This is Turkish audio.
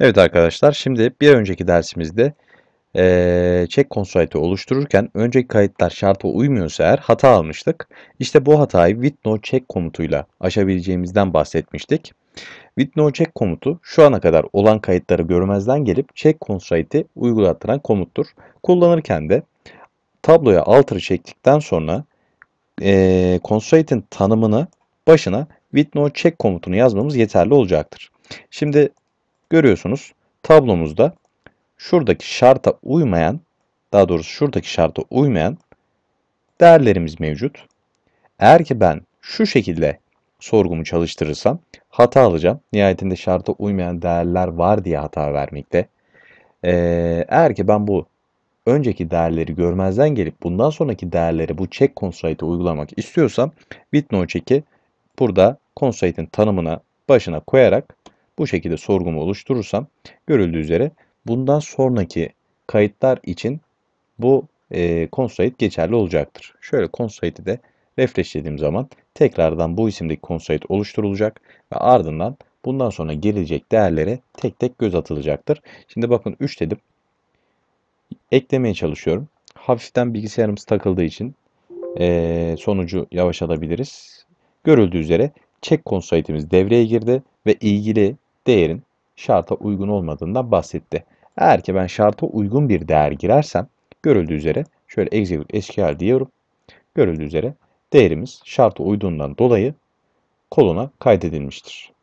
Evet arkadaşlar şimdi bir önceki dersimizde e, check constraint'i oluştururken önceki kayıtlar şarta uymuyorsa eğer hata almıştık. İşte bu hatayı with check komutuyla aşabileceğimizden bahsetmiştik. With check komutu şu ana kadar olan kayıtları görmezden gelip check constraint'i uygulattıran komuttur. Kullanırken de tabloya alter çektikten sonra e, tanımını başına with check komutunu yazmamız yeterli olacaktır. Şimdi Görüyorsunuz tablomuzda şuradaki şarta uymayan, daha doğrusu şuradaki şarta uymayan değerlerimiz mevcut. Eğer ki ben şu şekilde sorgumu çalıştırırsam hata alacağım. Nihayetinde şarta uymayan değerler var diye hata vermekte. Ee, eğer ki ben bu önceki değerleri görmezden gelip bundan sonraki değerleri bu check constraint'i uygulamak istiyorsam with no check'i burada constraint'in tanımına başına koyarak bu şekilde sorgumu oluşturursam görüldüğü üzere bundan sonraki kayıtlar için bu e, constraint geçerli olacaktır. Şöyle constraint'i de refreshlediğim zaman tekrardan bu isimdeki constraint oluşturulacak ve ardından bundan sonra gelecek değerlere tek tek göz atılacaktır. Şimdi bakın 3 dedim. Eklemeye çalışıyorum. Hafiften bilgisayarımız takıldığı için e, sonucu alabiliriz. Görüldüğü üzere check constraint'imiz devreye girdi ve ilgili değerin şarta uygun olmadığından bahsetti. Eğer ki ben şarta uygun bir değer girersem görüldüğü üzere şöyle execute SQL diyorum. Görüldüğü üzere değerimiz şarta uyduğundan dolayı koluna kaydedilmiştir.